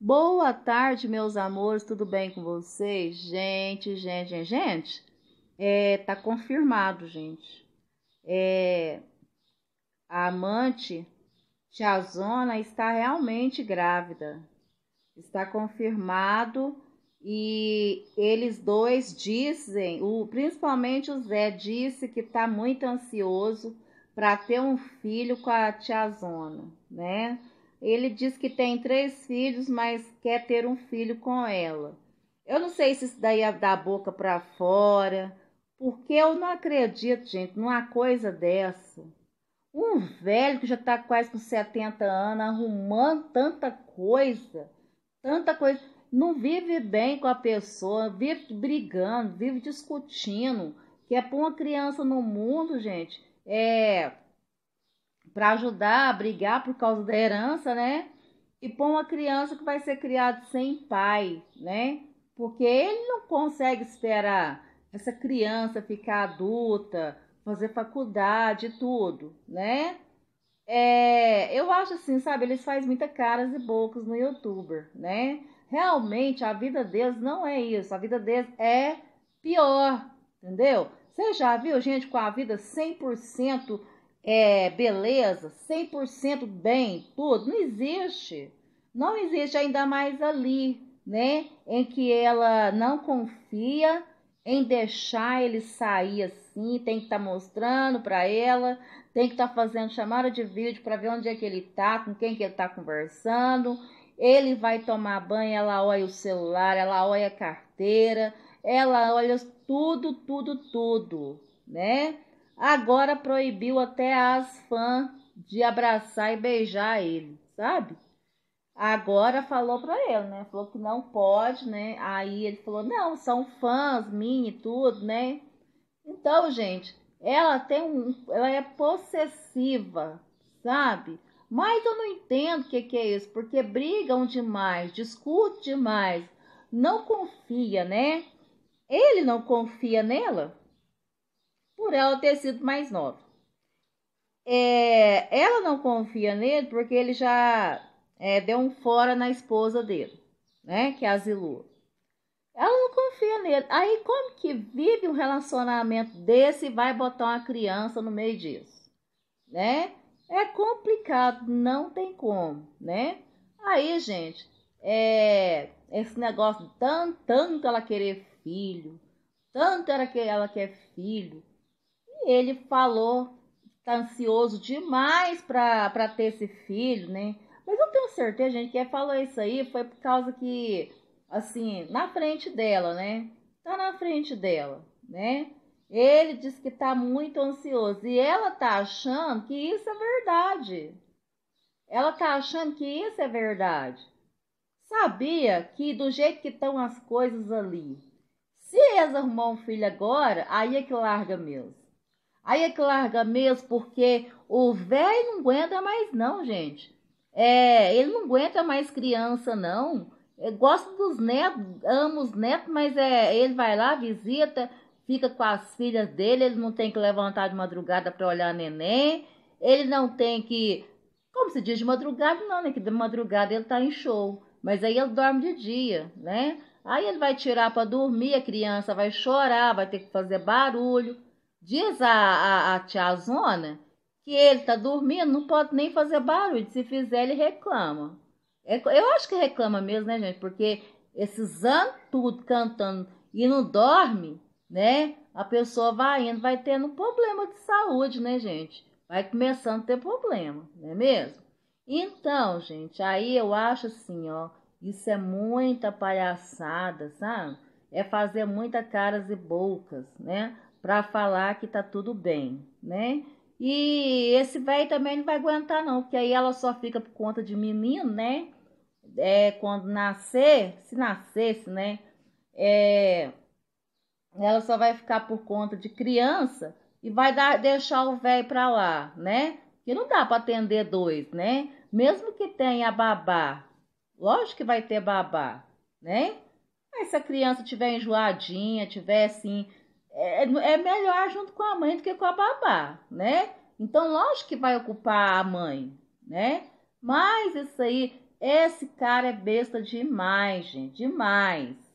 Boa tarde, meus amores, tudo bem com vocês? Gente, gente, gente, gente, é, tá confirmado, gente. É, a amante Zona, está realmente grávida. Está confirmado e eles dois dizem, o, principalmente o Zé disse que tá muito ansioso para ter um filho com a Zona, né? Ele diz que tem três filhos, mas quer ter um filho com ela. Eu não sei se isso daí é da boca para fora, porque eu não acredito, gente, numa coisa dessa. Um velho que já está quase com 70 anos, arrumando tanta coisa, tanta coisa. Não vive bem com a pessoa, vive brigando, vive discutindo. Que é pôr uma criança no mundo, gente, é para ajudar a brigar por causa da herança, né? E põe uma criança que vai ser criada sem pai, né? Porque ele não consegue esperar essa criança ficar adulta, fazer faculdade, tudo, né? É, eu acho assim, sabe, eles fazem muita caras e bocas no youtuber, né? Realmente a vida deles não é isso, a vida deles é pior, entendeu? Você já viu gente com a vida 100% é, beleza, 100% bem, tudo, não existe. Não existe ainda mais ali, né? Em que ela não confia em deixar ele sair assim, tem que estar tá mostrando para ela, tem que estar tá fazendo chamada de vídeo para ver onde é que ele tá, com quem que ele tá conversando. Ele vai tomar banho, ela olha o celular, ela olha a carteira, ela olha tudo, tudo, tudo, né? agora proibiu até as fãs de abraçar e beijar ele, sabe? Agora falou para ele, né? Falou que não pode, né? Aí ele falou: não, são fãs mim e tudo, né? Então, gente, ela tem um. Ela é possessiva, sabe? Mas eu não entendo o que, que é isso, porque brigam demais, discutem demais, não confia, né? Ele não confia nela por ela ter sido mais nova. É, ela não confia nele porque ele já é, deu um fora na esposa dele, né? Que é asilou. Ela não confia nele. Aí como que vive um relacionamento desse e vai botar uma criança no meio disso, né? É complicado, não tem como, né? Aí, gente, é, esse negócio tanto, tanto ela querer filho, tanto era que ela quer filho, ele falou tá ansioso demais para ter esse filho, né? Mas eu tenho certeza, gente, que ele falou isso aí foi por causa que, assim, na frente dela, né? Tá na frente dela, né? Ele diz que tá muito ansioso e ela tá achando que isso é verdade. Ela tá achando que isso é verdade. Sabia que do jeito que estão as coisas ali, se eles arrumar um filho agora, aí é que larga mesmo. Aí é que larga mesmo, porque o velho não aguenta mais, não, gente. É, ele não aguenta mais criança, não. Eu gosto dos netos, amo os netos, mas é, ele vai lá, visita, fica com as filhas dele, ele não tem que levantar de madrugada para olhar neném, ele não tem que. Como se diz de madrugada, não, né? Que de madrugada ele tá em show. Mas aí ele dorme de dia, né? Aí ele vai tirar para dormir, a criança vai chorar, vai ter que fazer barulho. Diz a, a, a tia Zona que ele tá dormindo, não pode nem fazer barulho. Se fizer, ele reclama. É, eu acho que reclama mesmo, né, gente? Porque esses anos tudo cantando e não dorme, né? A pessoa vai indo, vai tendo problema de saúde, né, gente? Vai começando a ter problema, não é mesmo? Então, gente, aí eu acho assim, ó, isso é muita palhaçada, sabe? É fazer muita caras e bocas, né? para falar que tá tudo bem, né? E esse velho também não vai aguentar, não, porque aí ela só fica por conta de menino, né? É, quando nascer, se nascesse, né? É, ela só vai ficar por conta de criança e vai dar, deixar o velho para lá, né? Que não dá para atender dois, né? Mesmo que tenha babá, lógico que vai ter babá, né? Mas se a criança tiver enjoadinha, tiver assim, é, é melhor junto com a mãe do que com a babá, né? Então, lógico que vai ocupar a mãe, né? Mas isso aí, esse cara é besta demais, gente, demais.